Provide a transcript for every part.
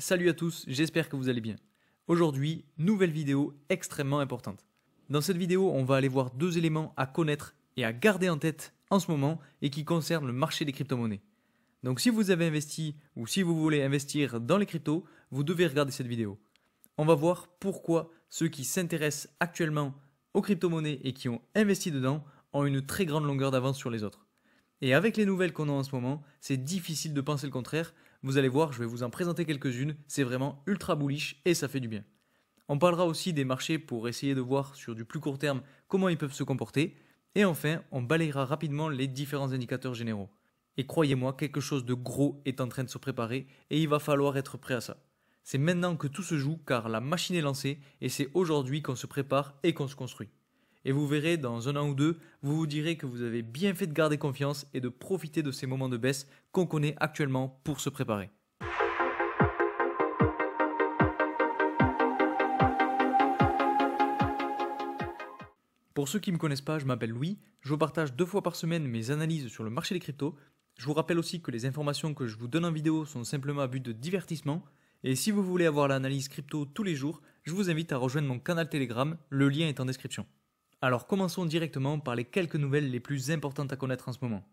Salut à tous, j'espère que vous allez bien. Aujourd'hui, nouvelle vidéo extrêmement importante. Dans cette vidéo, on va aller voir deux éléments à connaître et à garder en tête en ce moment et qui concernent le marché des crypto-monnaies. Donc si vous avez investi ou si vous voulez investir dans les cryptos, vous devez regarder cette vidéo. On va voir pourquoi ceux qui s'intéressent actuellement aux crypto-monnaies et qui ont investi dedans ont une très grande longueur d'avance sur les autres. Et avec les nouvelles qu'on a en ce moment, c'est difficile de penser le contraire. Vous allez voir, je vais vous en présenter quelques-unes. C'est vraiment ultra bullish et ça fait du bien. On parlera aussi des marchés pour essayer de voir sur du plus court terme comment ils peuvent se comporter. Et enfin, on balayera rapidement les différents indicateurs généraux. Et croyez-moi, quelque chose de gros est en train de se préparer et il va falloir être prêt à ça. C'est maintenant que tout se joue car la machine est lancée et c'est aujourd'hui qu'on se prépare et qu'on se construit. Et vous verrez, dans un an ou deux, vous vous direz que vous avez bien fait de garder confiance et de profiter de ces moments de baisse qu'on connaît actuellement pour se préparer. Pour ceux qui ne me connaissent pas, je m'appelle Louis, je vous partage deux fois par semaine mes analyses sur le marché des cryptos. Je vous rappelle aussi que les informations que je vous donne en vidéo sont simplement à but de divertissement. Et si vous voulez avoir l'analyse crypto tous les jours, je vous invite à rejoindre mon canal Telegram, le lien est en description. Alors commençons directement par les quelques nouvelles les plus importantes à connaître en ce moment.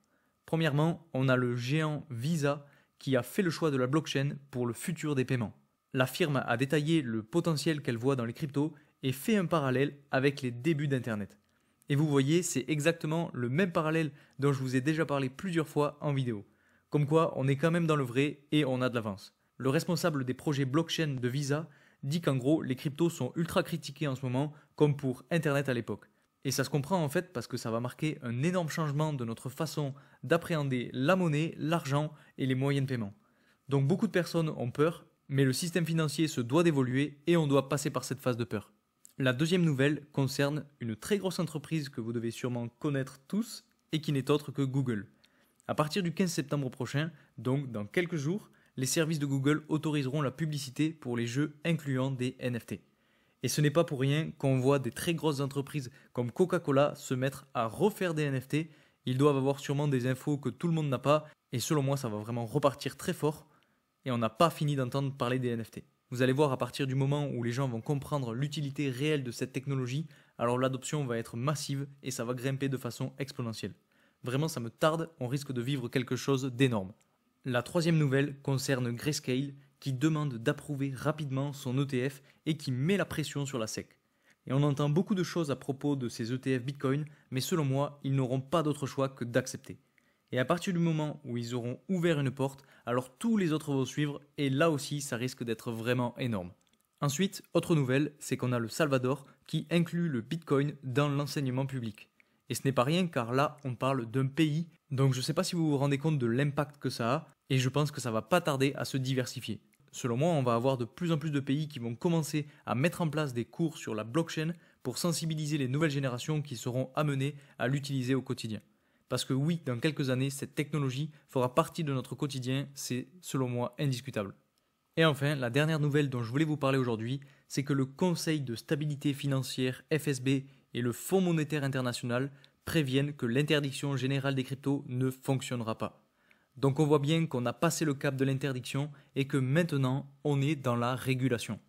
Premièrement, on a le géant Visa qui a fait le choix de la blockchain pour le futur des paiements. La firme a détaillé le potentiel qu'elle voit dans les cryptos et fait un parallèle avec les débuts d'Internet. Et vous voyez, c'est exactement le même parallèle dont je vous ai déjà parlé plusieurs fois en vidéo. Comme quoi, on est quand même dans le vrai et on a de l'avance. Le responsable des projets blockchain de Visa dit qu'en gros, les cryptos sont ultra critiqués en ce moment, comme pour Internet à l'époque. Et ça se comprend en fait parce que ça va marquer un énorme changement de notre façon d'appréhender la monnaie, l'argent et les moyens de paiement. Donc beaucoup de personnes ont peur, mais le système financier se doit d'évoluer et on doit passer par cette phase de peur. La deuxième nouvelle concerne une très grosse entreprise que vous devez sûrement connaître tous et qui n'est autre que Google. À partir du 15 septembre prochain, donc dans quelques jours, les services de Google autoriseront la publicité pour les jeux incluant des NFT. Et ce n'est pas pour rien qu'on voit des très grosses entreprises comme Coca-Cola se mettre à refaire des NFT. Ils doivent avoir sûrement des infos que tout le monde n'a pas. Et selon moi, ça va vraiment repartir très fort. Et on n'a pas fini d'entendre parler des NFT. Vous allez voir à partir du moment où les gens vont comprendre l'utilité réelle de cette technologie, alors l'adoption va être massive et ça va grimper de façon exponentielle. Vraiment, ça me tarde, on risque de vivre quelque chose d'énorme. La troisième nouvelle concerne Grayscale qui demande d'approuver rapidement son ETF et qui met la pression sur la SEC. Et on entend beaucoup de choses à propos de ces ETF Bitcoin, mais selon moi, ils n'auront pas d'autre choix que d'accepter. Et à partir du moment où ils auront ouvert une porte, alors tous les autres vont suivre, et là aussi, ça risque d'être vraiment énorme. Ensuite, autre nouvelle, c'est qu'on a le Salvador qui inclut le Bitcoin dans l'enseignement public. Et ce n'est pas rien car là, on parle d'un pays, donc je ne sais pas si vous vous rendez compte de l'impact que ça a, et je pense que ça va pas tarder à se diversifier. Selon moi, on va avoir de plus en plus de pays qui vont commencer à mettre en place des cours sur la blockchain pour sensibiliser les nouvelles générations qui seront amenées à l'utiliser au quotidien. Parce que oui, dans quelques années, cette technologie fera partie de notre quotidien, c'est selon moi indiscutable. Et enfin, la dernière nouvelle dont je voulais vous parler aujourd'hui, c'est que le Conseil de stabilité financière FSB et le Fonds monétaire international préviennent que l'interdiction générale des cryptos ne fonctionnera pas. Donc on voit bien qu'on a passé le cap de l'interdiction et que maintenant on est dans la régulation.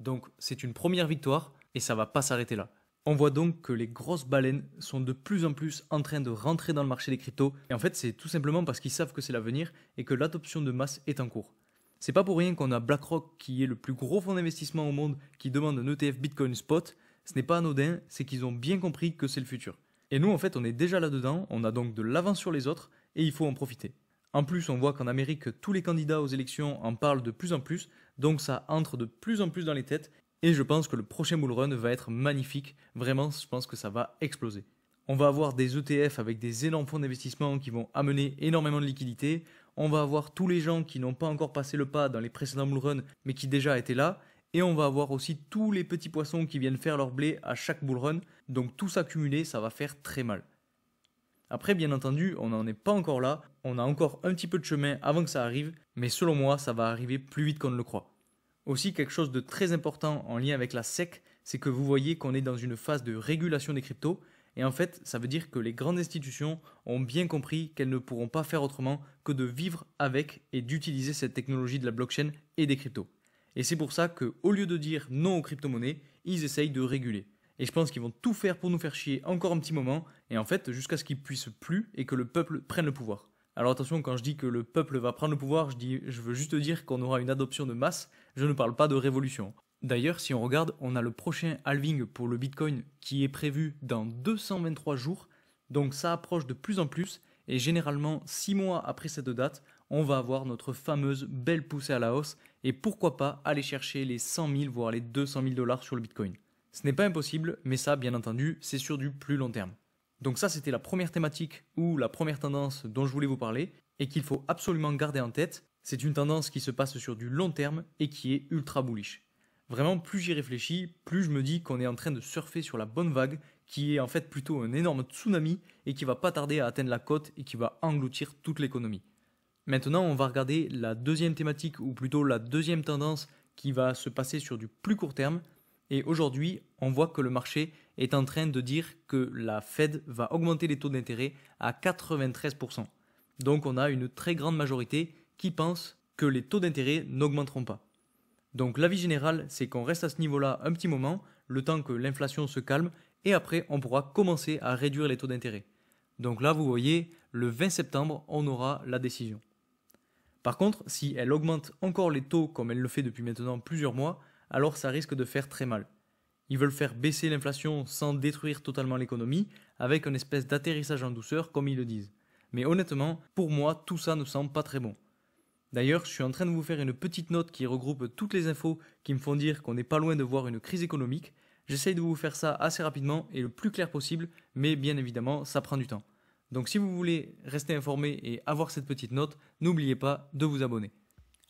Donc c'est une première victoire et ça va pas s'arrêter là. On voit donc que les grosses baleines sont de plus en plus en train de rentrer dans le marché des cryptos et en fait c'est tout simplement parce qu'ils savent que c'est l'avenir et que l'adoption de masse est en cours. C'est pas pour rien qu'on a BlackRock qui est le plus gros fonds d'investissement au monde qui demande un ETF Bitcoin Spot. Ce n'est pas anodin, c'est qu'ils ont bien compris que c'est le futur. Et nous en fait on est déjà là-dedans, on a donc de l'avance sur les autres et il faut en profiter. En plus, on voit qu'en Amérique, tous les candidats aux élections en parlent de plus en plus, donc ça entre de plus en plus dans les têtes, et je pense que le prochain bull run va être magnifique, vraiment, je pense que ça va exploser. On va avoir des ETF avec des énormes fonds d'investissement qui vont amener énormément de liquidités, on va avoir tous les gens qui n'ont pas encore passé le pas dans les précédents bull mais qui déjà étaient là, et on va avoir aussi tous les petits poissons qui viennent faire leur blé à chaque bull run, donc tout ça cumulé, ça va faire très mal. Après, bien entendu, on n'en est pas encore là, on a encore un petit peu de chemin avant que ça arrive, mais selon moi, ça va arriver plus vite qu'on ne le croit. Aussi, quelque chose de très important en lien avec la SEC, c'est que vous voyez qu'on est dans une phase de régulation des cryptos, et en fait, ça veut dire que les grandes institutions ont bien compris qu'elles ne pourront pas faire autrement que de vivre avec et d'utiliser cette technologie de la blockchain et des cryptos. Et c'est pour ça qu'au lieu de dire non aux crypto-monnaies, ils essayent de réguler et je pense qu'ils vont tout faire pour nous faire chier encore un petit moment, et en fait jusqu'à ce qu'ils puissent plus et que le peuple prenne le pouvoir. Alors attention, quand je dis que le peuple va prendre le pouvoir, je, dis, je veux juste dire qu'on aura une adoption de masse, je ne parle pas de révolution. D'ailleurs, si on regarde, on a le prochain halving pour le Bitcoin qui est prévu dans 223 jours, donc ça approche de plus en plus, et généralement 6 mois après cette date, on va avoir notre fameuse belle poussée à la hausse, et pourquoi pas aller chercher les 100 000 voire les 200 000 dollars sur le Bitcoin. Ce n'est pas impossible, mais ça, bien entendu, c'est sur du plus long terme. Donc ça, c'était la première thématique ou la première tendance dont je voulais vous parler et qu'il faut absolument garder en tête. C'est une tendance qui se passe sur du long terme et qui est ultra bullish. Vraiment, plus j'y réfléchis, plus je me dis qu'on est en train de surfer sur la bonne vague, qui est en fait plutôt un énorme tsunami et qui va pas tarder à atteindre la côte et qui va engloutir toute l'économie. Maintenant, on va regarder la deuxième thématique ou plutôt la deuxième tendance qui va se passer sur du plus court terme et aujourd'hui, on voit que le marché est en train de dire que la Fed va augmenter les taux d'intérêt à 93%. Donc on a une très grande majorité qui pense que les taux d'intérêt n'augmenteront pas. Donc l'avis général, c'est qu'on reste à ce niveau-là un petit moment, le temps que l'inflation se calme, et après on pourra commencer à réduire les taux d'intérêt. Donc là, vous voyez, le 20 septembre, on aura la décision. Par contre, si elle augmente encore les taux comme elle le fait depuis maintenant plusieurs mois, alors ça risque de faire très mal. Ils veulent faire baisser l'inflation sans détruire totalement l'économie, avec une espèce d'atterrissage en douceur, comme ils le disent. Mais honnêtement, pour moi, tout ça ne semble pas très bon. D'ailleurs, je suis en train de vous faire une petite note qui regroupe toutes les infos qui me font dire qu'on n'est pas loin de voir une crise économique. J'essaye de vous faire ça assez rapidement et le plus clair possible, mais bien évidemment, ça prend du temps. Donc si vous voulez rester informé et avoir cette petite note, n'oubliez pas de vous abonner.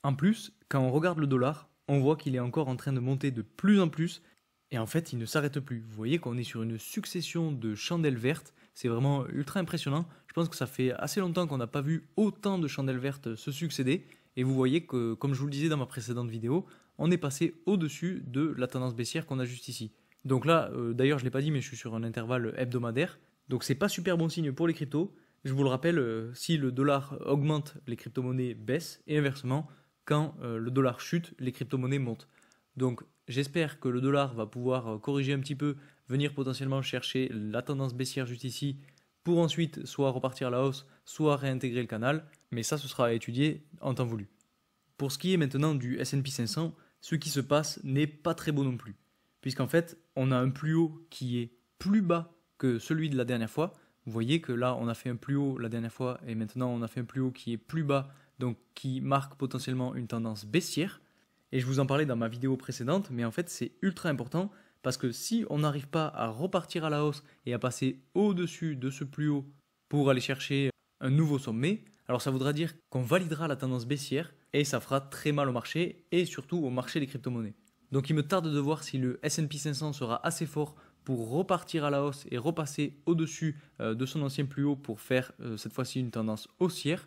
En plus, quand on regarde le dollar, on voit qu'il est encore en train de monter de plus en plus, et en fait il ne s'arrête plus. Vous voyez qu'on est sur une succession de chandelles vertes, c'est vraiment ultra impressionnant. Je pense que ça fait assez longtemps qu'on n'a pas vu autant de chandelles vertes se succéder, et vous voyez que, comme je vous le disais dans ma précédente vidéo, on est passé au-dessus de la tendance baissière qu'on a juste ici. Donc là, euh, d'ailleurs je ne l'ai pas dit, mais je suis sur un intervalle hebdomadaire, donc c'est pas super bon signe pour les cryptos. Je vous le rappelle, euh, si le dollar augmente, les crypto-monnaies baissent, et inversement, quand euh, le dollar chute, les crypto-monnaies montent. Donc j'espère que le dollar va pouvoir euh, corriger un petit peu, venir potentiellement chercher la tendance baissière juste ici, pour ensuite soit repartir à la hausse, soit réintégrer le canal, mais ça ce sera à étudier en temps voulu. Pour ce qui est maintenant du SP 500, ce qui se passe n'est pas très beau non plus, puisqu'en fait on a un plus haut qui est plus bas que celui de la dernière fois. Vous voyez que là on a fait un plus haut la dernière fois et maintenant on a fait un plus haut qui est plus bas donc qui marque potentiellement une tendance baissière. Et je vous en parlais dans ma vidéo précédente, mais en fait c'est ultra important parce que si on n'arrive pas à repartir à la hausse et à passer au-dessus de ce plus haut pour aller chercher un nouveau sommet, alors ça voudra dire qu'on validera la tendance baissière et ça fera très mal au marché et surtout au marché des crypto-monnaies. Donc il me tarde de voir si le SP 500 sera assez fort pour repartir à la hausse et repasser au-dessus euh, de son ancien plus haut pour faire euh, cette fois-ci une tendance haussière.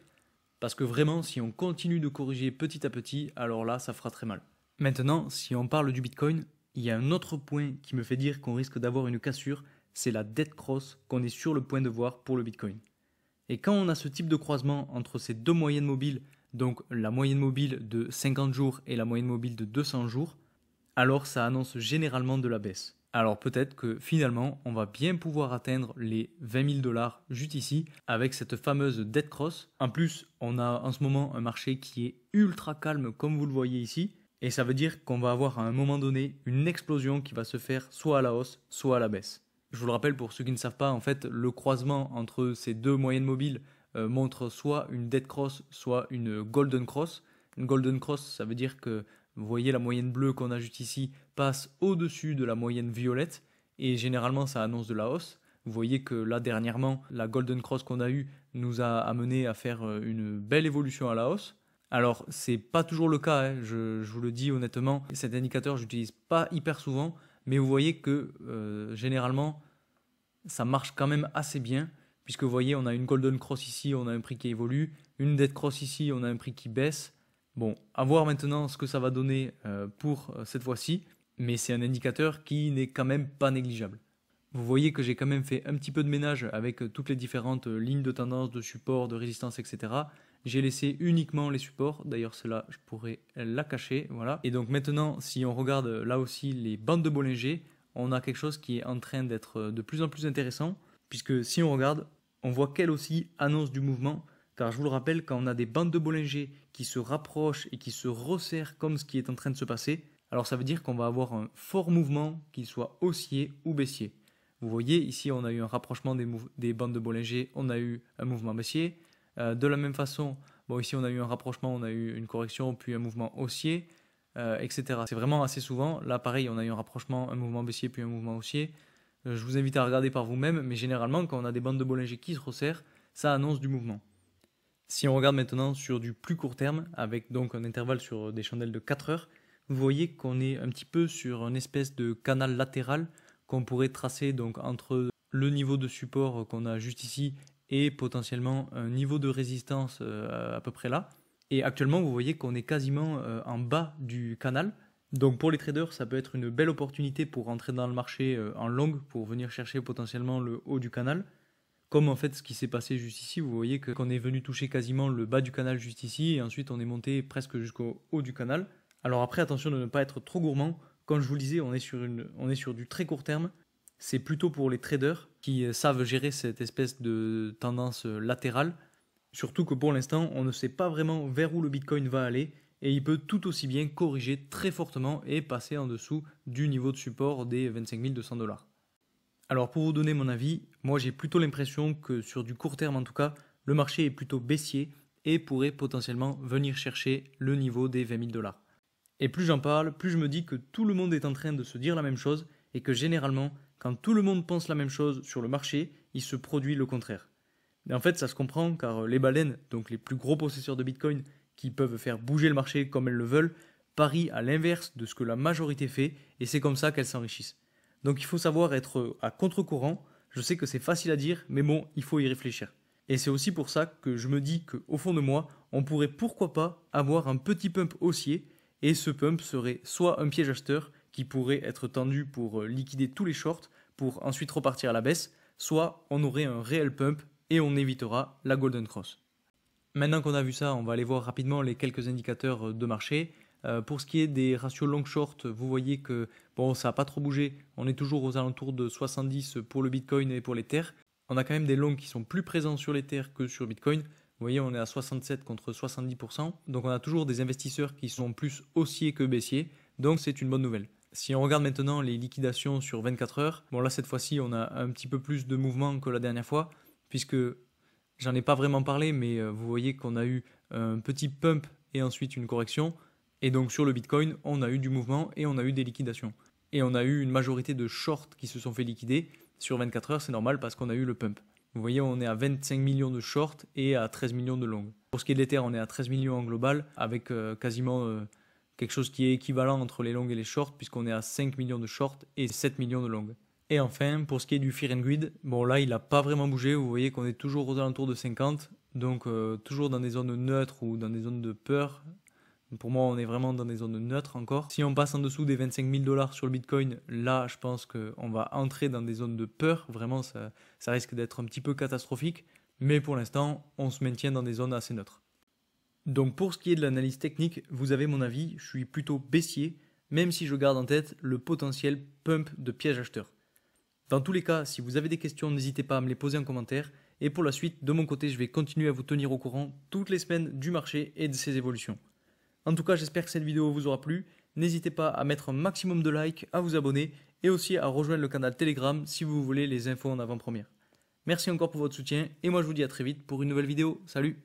Parce que vraiment, si on continue de corriger petit à petit, alors là, ça fera très mal. Maintenant, si on parle du Bitcoin, il y a un autre point qui me fait dire qu'on risque d'avoir une cassure, c'est la dead cross qu'on est sur le point de voir pour le Bitcoin. Et quand on a ce type de croisement entre ces deux moyennes mobiles, donc la moyenne mobile de 50 jours et la moyenne mobile de 200 jours, alors ça annonce généralement de la baisse alors peut-être que finalement on va bien pouvoir atteindre les 20 000 dollars juste ici avec cette fameuse dead cross. En plus, on a en ce moment un marché qui est ultra calme comme vous le voyez ici. Et ça veut dire qu'on va avoir à un moment donné une explosion qui va se faire soit à la hausse, soit à la baisse. Je vous le rappelle pour ceux qui ne savent pas, en fait, le croisement entre ces deux moyennes mobiles euh, montre soit une dead cross, soit une golden cross. Une golden cross, ça veut dire que vous voyez, la moyenne bleue qu'on a juste ici passe au-dessus de la moyenne violette, et généralement ça annonce de la hausse. Vous voyez que là dernièrement, la Golden Cross qu'on a eue nous a amené à faire euh, une belle évolution à la hausse. Alors c'est pas toujours le cas, hein, je, vous le dis honnêtement, cet indicateur j'utilise pas hyper souvent, mais vous voyez que euh, généralement ça marche quand même assez bien, puisque vous voyez on a une Golden Cross ici, on a un prix qui évolue, une Dead Cross ici, on a un prix qui baisse, Bon, à voir maintenant ce que ça va donner euh, pour euh, cette fois-ci, mais c'est un indicateur qui n'est quand même pas négligeable. Vous voyez que j'ai quand même fait un petit peu de ménage avec euh, toutes les différentes lignes de tendance, de support, de résistance, etc. J'ai laissé uniquement les supports, d'ailleurs cela je pourrais la cacher, voilà. Et donc maintenant, si on regarde là aussi les bandes de Bollinger, on a quelque chose qui est en train d'être de plus en plus intéressant, puisque si on regarde, on voit qu'elle aussi annonce du mouvement, car je vous le rappelle, quand on a des bandes de Bollinger qui se rapproche et qui se resserre comme ce qui est en train de se passer, alors ça veut dire qu'on va avoir un fort mouvement, qu'il soit haussier ou baissier. Vous voyez, ici on a eu un rapprochement des, bandes de Bollinger, on a eu un mouvement baissier. Euh, de la même façon, bon ici on a eu un rapprochement, on a eu une correction, puis un mouvement haussier, euh, etc. C'est vraiment assez souvent. Là pareil, on a eu un rapprochement, un mouvement baissier, puis un mouvement haussier. Euh, je vous invite à regarder par vous-même, mais généralement quand on a des bandes de Bollinger qui se resserrent, ça annonce du mouvement. Si on regarde maintenant sur du plus court terme, avec donc un intervalle sur des chandelles de 4 heures, vous voyez qu'on est un petit peu sur une espèce de canal latéral qu'on pourrait tracer donc entre le niveau de support qu'on a juste ici et potentiellement un niveau de résistance euh, à peu près là. Et actuellement, vous voyez qu'on est quasiment euh, en bas du canal. Donc pour les traders, ça peut être une belle opportunité pour rentrer dans le marché euh, en longue, pour venir chercher potentiellement le haut du canal. Comme en fait ce qui s'est passé juste ici, vous voyez que qu'on est venu toucher quasiment le bas du canal juste ici, et ensuite on est monté presque jusqu'au haut du canal. Alors après, attention de ne pas être trop gourmand. Comme je vous le disais, on est sur, une, on est sur du très court terme. C'est plutôt pour les traders qui euh, savent gérer cette espèce de tendance euh, latérale. Surtout que pour l'instant, on ne sait pas vraiment vers où le Bitcoin va aller et il peut tout aussi bien corriger très fortement et passer en dessous du niveau de support des 25 200 dollars. Alors pour vous donner mon avis, moi j'ai plutôt l'impression que sur du court terme en tout cas, le marché est plutôt baissier et pourrait potentiellement venir chercher le niveau des 20 000 dollars. Et plus j'en parle, plus je me dis que tout le monde est en train de se dire la même chose et que généralement, quand tout le monde pense la même chose sur le marché, il se produit le contraire. Et en fait, ça se comprend car euh, les baleines, donc les plus gros possesseurs de Bitcoin, qui peuvent faire bouger le marché comme elles le veulent, parient à l'inverse de ce que la majorité fait et c'est comme ça qu'elles s'enrichissent. Donc il faut savoir être euh, à contre-courant. Je sais que c'est facile à dire, mais bon, il faut y réfléchir. Et c'est aussi pour ça que je me dis qu'au fond de moi, on pourrait pourquoi pas avoir un petit pump haussier, et ce pump serait soit un piège acheteur qui pourrait être tendu pour euh, liquider tous les shorts, pour ensuite repartir à la baisse, soit on aurait un réel pump et on évitera la golden cross. Maintenant qu'on a vu ça, on va aller voir rapidement les quelques indicateurs euh, de marché. Euh, pour ce qui est des ratios long-short, vous voyez que bon, ça n'a pas trop bougé. On est toujours aux alentours de 70 pour le Bitcoin et pour les terres. On a quand même des longs qui sont plus présents sur les terres que sur Bitcoin. Vous voyez, on est à 67 contre 70%. Donc on a toujours des investisseurs qui sont plus haussiers que baissiers. Donc c'est une bonne nouvelle. Si on regarde maintenant les liquidations sur 24 heures, bon là cette fois-ci on a un petit peu plus de mouvement que la dernière fois, puisque j'en ai pas vraiment parlé, mais euh, vous voyez qu'on a eu un petit pump et ensuite une correction. Et donc sur le Bitcoin, on a eu du mouvement et on a eu des liquidations. Et on a eu une majorité de shorts qui se sont fait liquider. Sur 24 heures, c'est normal parce qu'on a eu le pump. Vous voyez, on est à 25 millions de shorts et à 13 millions de longs. Pour ce qui est de l'Ether, on est à 13 millions en global, avec euh, quasiment euh, quelque chose qui est équivalent entre les longs et les shorts, puisqu'on est à 5 millions de shorts et 7 millions de longs. Et enfin, pour ce qui est du Fear and Greed, bon là, il n'a pas vraiment bougé. Vous voyez qu'on est toujours aux alentours de 50, donc euh, toujours dans des zones neutres ou dans des zones de peur pour moi, on est vraiment dans des zones neutres encore. Si on passe en dessous des 25 000 dollars sur le Bitcoin, là, je pense qu'on va entrer dans des zones de peur. Vraiment, ça, ça risque d'être un petit peu catastrophique. Mais pour l'instant, on se maintient dans des zones assez neutres. Donc pour ce qui est de l'analyse technique, vous avez mon avis, je suis plutôt baissier, même si je garde en tête le potentiel pump de piège acheteur. Dans tous les cas, si vous avez des questions, n'hésitez pas à me les poser en commentaire. Et pour la suite, de mon côté, je vais continuer à vous tenir au courant toutes les semaines du marché et de ses évolutions. En tout cas, j'espère que cette vidéo vous aura plu. N'hésitez pas à mettre un maximum de likes, à vous abonner et aussi à rejoindre le canal Telegram si vous voulez les infos en avant-première. Merci encore pour votre soutien et moi je vous dis à très vite pour une nouvelle vidéo. Salut